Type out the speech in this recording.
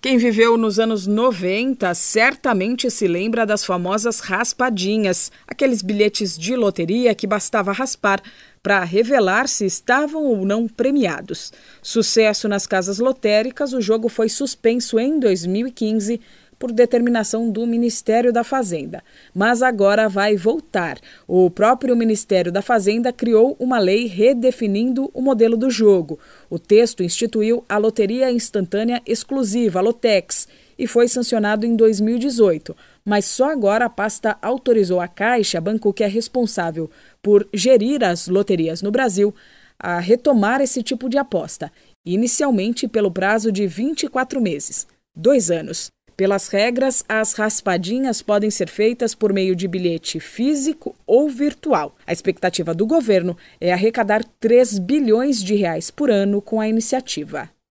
Quem viveu nos anos 90 certamente se lembra das famosas raspadinhas, aqueles bilhetes de loteria que bastava raspar para revelar se estavam ou não premiados. Sucesso nas casas lotéricas, o jogo foi suspenso em 2015 por determinação do Ministério da Fazenda, mas agora vai voltar. O próprio Ministério da Fazenda criou uma lei redefinindo o modelo do jogo. O texto instituiu a Loteria Instantânea Exclusiva, a Lotex, e foi sancionado em 2018. Mas só agora a pasta autorizou a Caixa, banco que é responsável por gerir as loterias no Brasil, a retomar esse tipo de aposta, inicialmente pelo prazo de 24 meses, dois anos. Pelas regras, as raspadinhas podem ser feitas por meio de bilhete físico ou virtual. A expectativa do governo é arrecadar 3 bilhões de reais por ano com a iniciativa.